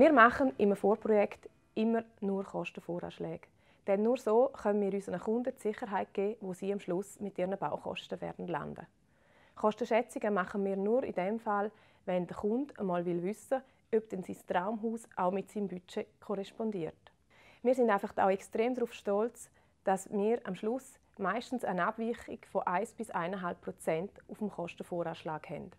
Wir machen im Vorprojekt immer nur Kostenvoranschläge. Denn nur so können wir unseren Kunden die Sicherheit geben, wo sie am Schluss mit ihren Baukosten werden landen. Kostenschätzungen machen wir nur in dem Fall, wenn der Kunde einmal will wissen, ob denn sein Traumhaus auch mit seinem Budget korrespondiert. Wir sind einfach auch extrem darauf stolz, dass wir am Schluss meistens eine Abweichung von 1 bis 1,5 Prozent auf dem Kostenvoranschlag haben.